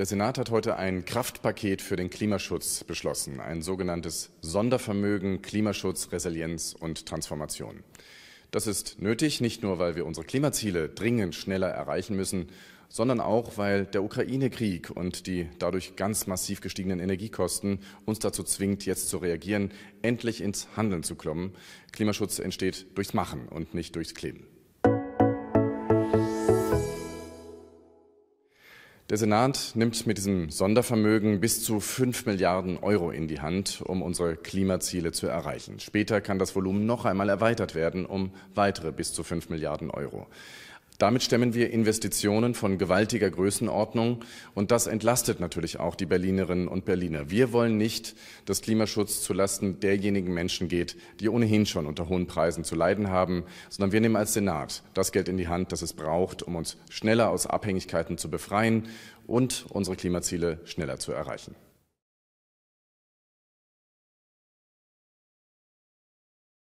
Der Senat hat heute ein Kraftpaket für den Klimaschutz beschlossen, ein sogenanntes Sondervermögen Klimaschutz, Resilienz und Transformation. Das ist nötig, nicht nur, weil wir unsere Klimaziele dringend schneller erreichen müssen, sondern auch, weil der Ukraine-Krieg und die dadurch ganz massiv gestiegenen Energiekosten uns dazu zwingt, jetzt zu reagieren, endlich ins Handeln zu kommen. Klimaschutz entsteht durchs Machen und nicht durchs Kleben. Der Senat nimmt mit diesem Sondervermögen bis zu 5 Milliarden Euro in die Hand, um unsere Klimaziele zu erreichen. Später kann das Volumen noch einmal erweitert werden um weitere bis zu 5 Milliarden Euro. Damit stemmen wir Investitionen von gewaltiger Größenordnung und das entlastet natürlich auch die Berlinerinnen und Berliner. Wir wollen nicht, dass Klimaschutz zulasten derjenigen Menschen geht, die ohnehin schon unter hohen Preisen zu leiden haben, sondern wir nehmen als Senat das Geld in die Hand, das es braucht, um uns schneller aus Abhängigkeiten zu befreien und unsere Klimaziele schneller zu erreichen.